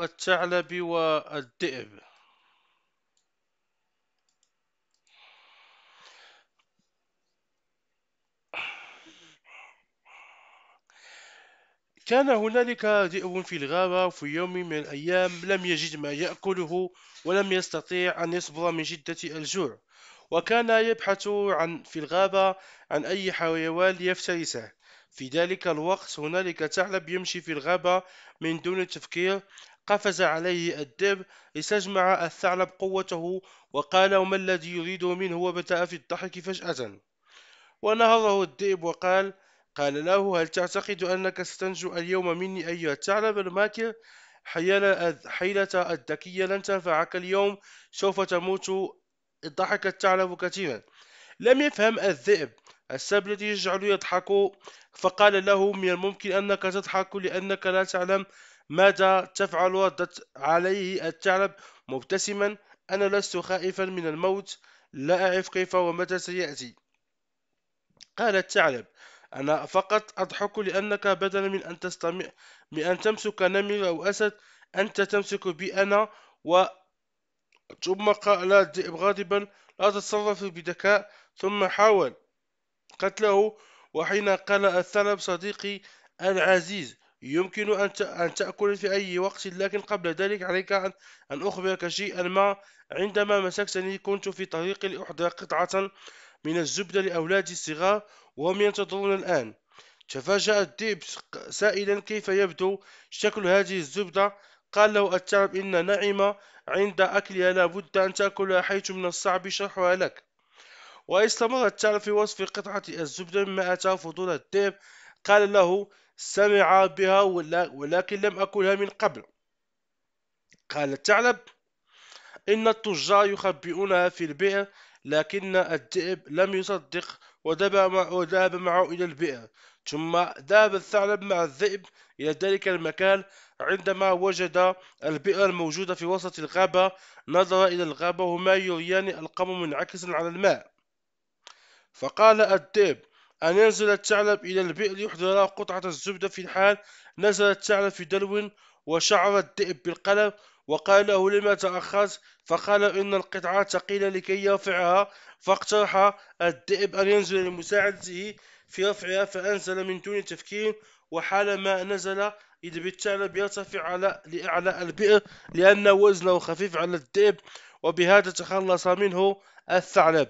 الثعلب والذئب كان هنالك ذئب في الغابة في يوم من الأيام لم يجد ما يأكله ولم يستطيع أن يصبر من شدة الجوع وكان يبحث عن في الغابة عن أي حيوان ليفترسه في ذلك الوقت هنالك ثعلب يمشي في الغابة من دون تفكير قفز عليه الدب استجمع الثعلب قوته وقال ما الذي يريده منه وبدأ في الضحك فجأة ونهضه الدب وقال قال له هل تعتقد أنك ستنجو اليوم مني أيها الثعلب الماكر حيلة الذكية لن تنفعك اليوم سوف تموت ضحك الثعلب كثيرا لم يفهم الذئب السبب الذي يجعله يضحك فقال له من الممكن أنك تضحك لأنك لا تعلم ماذا تفعل ردت عليه الثعلب مبتسما أنا لست خائفا من الموت لا أعرف كيف ومتى سيأتي قال الثعلب أنا فقط أضحك لأنك بدلا من أن تستمع من أن تمسك نمر أو أسد أنت تمسك بي أنا و ثم قال الذئب غاضبا لا تتصرف بذكاء ثم حاول قتله وحين قال الثعلب صديقي العزيز يمكن أن تأكل في أي وقت لكن قبل ذلك عليك أن أخبرك شيئا ما عندما مسكتني كنت في طريقي لأحضر قطعة من الزبدة لأولادي الصغار وهم ينتظرون الآن تفاجأ الديب سائلا كيف يبدو شكل هذه الزبدة قال له الثعلب إن نعمة عند أكلها لابد أن تأكلها حيث من الصعب شرحها لك واستمر التعلم في وصف قطعة الزبدة مما أتى فضول الذئب قال له سمع بها ولكن لم أكلها من قبل قال الثعلب إن التجار يخبئونها في البئر لكن الذئب لم يصدق وذهب معه إلى البئر ثم ذهب الثعلب مع الذئب إلى ذلك المكان عندما وجد البئر الموجودة في وسط الغابة نظر إلى الغابة وهما يريان القمم منعكسا على الماء فقال الذئب أن ينزل الثعلب إلى البئر ليحضر قطعة الزبدة في الحال نزل الثعلب في دلو وشعر الذئب بالقلم وقال له لما تأخرت فقال إن القطعة ثقيلة لكي يرفعها فاقترح الذئب أن ينزل لمساعدته في رفعها فأنزل من دون تفكير وحالما نزل إذ بالثعلب يرتفع على لأعلى البئر لأن وزنه خفيف على الذئب وبهذا تخلص منه الثعلب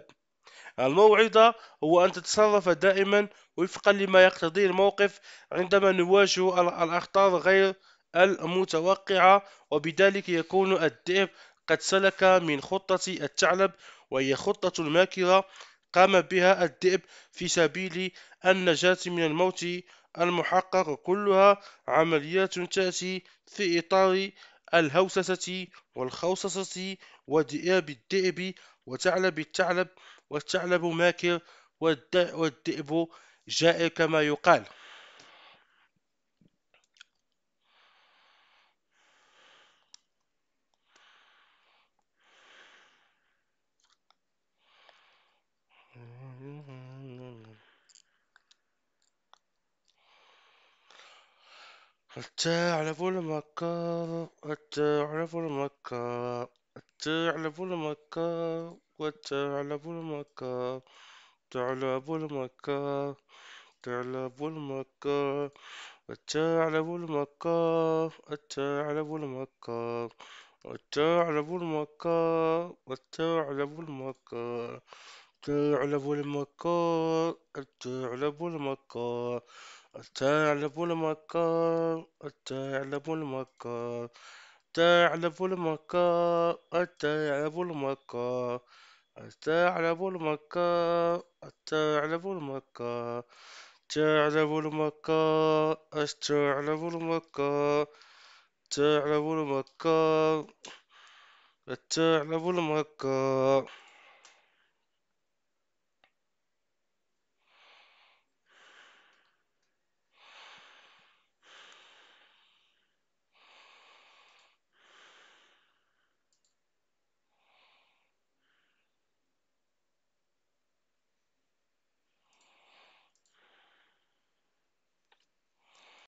الموعظة هو أن تتصرف دائما وفقا لما يقتضيه الموقف عندما نواجه الأخطار غير المتوقعة وبذلك يكون الذئب قد سلك من خطة الثعلب وهي خطة ماكرة قام بها الذئب في سبيل النجاة من الموت المحقق كلها عمليات تأتي في إطار الهوسسة والخوصصة وذئاب الذئب وثعلب الثعلب والثعلب ماكر والذئب جائر كما يقال التعلب المكار التعلب المكار التعلب المكار وتعلب المكة تعلب المكة تعلب المكة التعلب المكة التعلب المكة التعلب المكة التعلب المكة التعلب المكة التعلب المكة التعلب المكة التعلب المكة التعلب المكة التعلب المكة الثعلب المكة الثعلب المكة الثعلب المكة الثعلب المكة الثعلب المكة الثعلب المكة